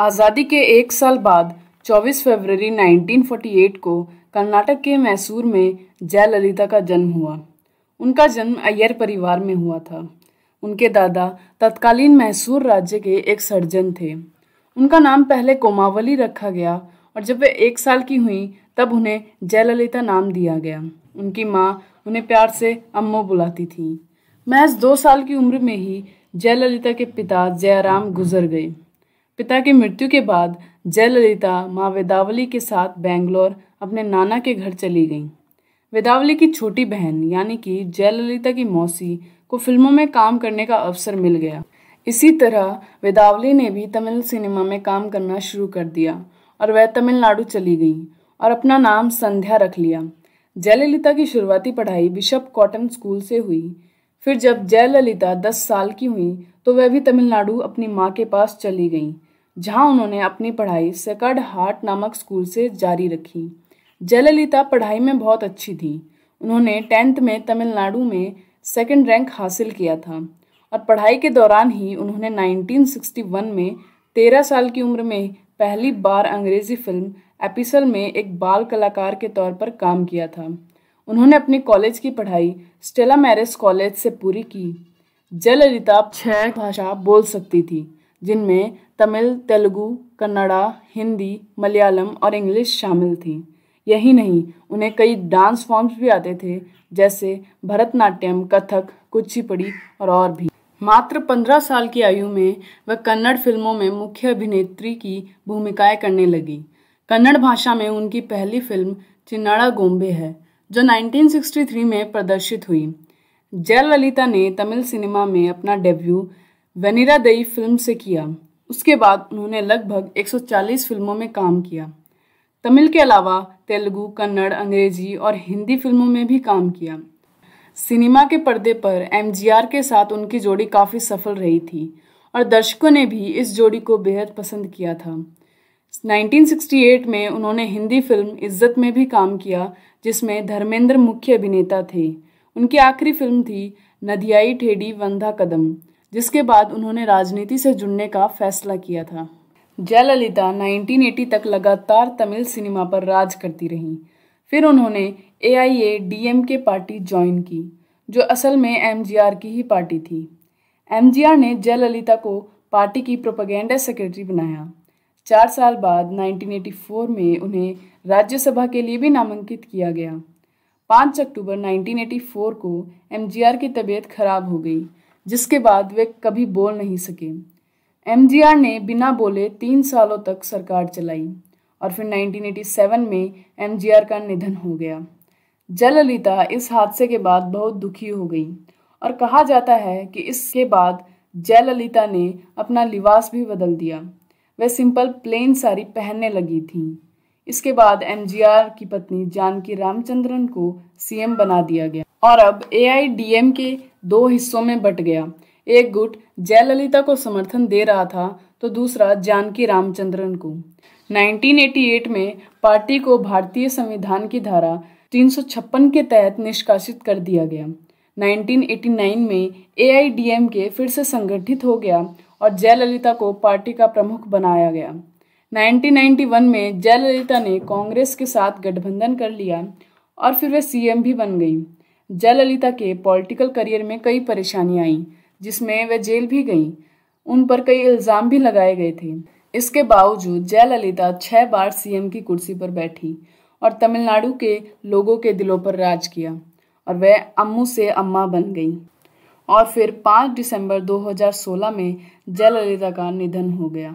आज़ादी के एक साल बाद 24 फरवरी 1948 को कर्नाटक के मैसूर में जयललिता का जन्म हुआ उनका जन्म अय्यर परिवार में हुआ था उनके दादा तत्कालीन मैसूर राज्य के एक सर्जन थे उनका नाम पहले कोमावली रखा गया और जब वे एक साल की हुई तब उन्हें जयललिता नाम दिया गया उनकी माँ उन्हें प्यार से अम्मो बुलाती थी महज दो साल की उम्र में ही जयललिता के पिता जयराम गुजर गए पिता की मृत्यु के बाद जयललिता माँ वेदावली के साथ बेंगलोर अपने नाना के घर चली गईं वेदावली की छोटी बहन यानी कि जयललिता की मौसी को फिल्मों में काम करने का अवसर मिल गया इसी तरह वेदावली ने भी तमिल सिनेमा में काम करना शुरू कर दिया और वह तमिलनाडु चली गईं और अपना नाम संध्या रख लिया जयललिता की शुरुआती पढ़ाई बिशप कॉटन स्कूल से हुई फिर जब जयललिता दस साल की हुई तो वह भी तमिलनाडु अपनी माँ के पास चली गईं जहां उन्होंने अपनी पढ़ाई सेकर्ड हार्ट नामक स्कूल से जारी रखी जयललिता पढ़ाई में बहुत अच्छी थी उन्होंने टेंथ में तमिलनाडु में सेकंड रैंक हासिल किया था और पढ़ाई के दौरान ही उन्होंने 1961 में तेरह साल की उम्र में पहली बार अंग्रेजी फिल्म एपिसल में एक बाल कलाकार के तौर पर काम किया था उन्होंने अपनी कॉलेज की पढ़ाई स्टेला मैरिस कॉलेज से पूरी की जयललिता छह भाषा बोल सकती थी जिनमें तमिल तेलुगु कन्नड़ा हिंदी मलयालम और इंग्लिश शामिल थी यही नहीं उन्हें कई डांस फॉर्म्स भी आते थे जैसे भरतनाट्यम कथक कुचिपुड़ी और और भी मात्र पंद्रह साल की आयु में वह कन्नड़ फिल्मों में मुख्य अभिनेत्री की भूमिकाएं करने लगी कन्नड़ भाषा में उनकी पहली फिल्म चिन्नाड़ा गोम्बे है जो 1963 में प्रदर्शित हुई जयललिता ने तमिल सिनेमा में अपना डेब्यू वनीरा दई फिल्म से किया उसके बाद उन्होंने लगभग 140 फिल्मों में काम किया तमिल के अलावा तेलुगु कन्नड़ अंग्रेजी और हिंदी फिल्मों में भी काम किया सिनेमा के पर्दे पर एम के साथ उनकी जोड़ी काफ़ी सफल रही थी और दर्शकों ने भी इस जोड़ी को बेहद पसंद किया था 1968 में उन्होंने हिंदी फिल्म इज्जत में भी काम किया जिसमें धर्मेंद्र मुख्य अभिनेता थे उनकी आखिरी फिल्म थी नदियाई ठेडी वंधा कदम जिसके बाद उन्होंने राजनीति से जुड़ने का फैसला किया था जयललिता 1980 तक लगातार तमिल सिनेमा पर राज करती रहीं फिर उन्होंने A I A D M K party join की जो असल में एम जी आर की ही पार्टी थी एम जी आर ने जयललिता को पार्टी की प्रोपागेंडा सेक्रेटरी बनाया चार साल बाद 1984 में उन्हें राज्यसभा के लिए भी नामांकित किया गया 5 अक्टूबर 1984 को एमजीआर की तबीयत खराब हो गई जिसके बाद वे कभी बोल नहीं सके एम ने बिना बोले तीन सालों तक सरकार चलाई और फिर 1987 में एम का निधन हो गया जयललिता इस हादसे के बाद बहुत दुखी हो गई और कहा जाता है कि इसके बाद जयललिता ने अपना लिबास भी बदल दिया वह सिंपल प्लेन साड़ी पहनने लगी थी इसके बाद एम की पत्नी जानकी रामचंद्रन को सीएम बना दिया गया और अब ए आई के दो हिस्सों में बट गया एक गुट जयललिता को समर्थन दे रहा था तो दूसरा जानकी रामचंद्रन को 1988 में पार्टी को भारतीय संविधान की धारा तीन के तहत निष्कासित कर दिया गया 1989 में ए आई के फिर से संगठित हो गया और जयललिता को पार्टी का प्रमुख बनाया गया 1991 में जयललिता ने कांग्रेस के साथ गठबंधन कर लिया और फिर वे सीएम भी बन गई जयललिता के पॉलिटिकल करियर में कई परेशानियां आईं जिसमें वे जेल भी गईं उन पर कई इल्ज़ाम भी लगाए गए थे इसके बावजूद जयललिता छः बार सीएम की कुर्सी पर बैठी और तमिलनाडु के लोगों के दिलों पर राज किया और वह अम्मू से अम्मा बन गईं और फिर 5 दिसंबर 2016 में जयललिता का निधन हो गया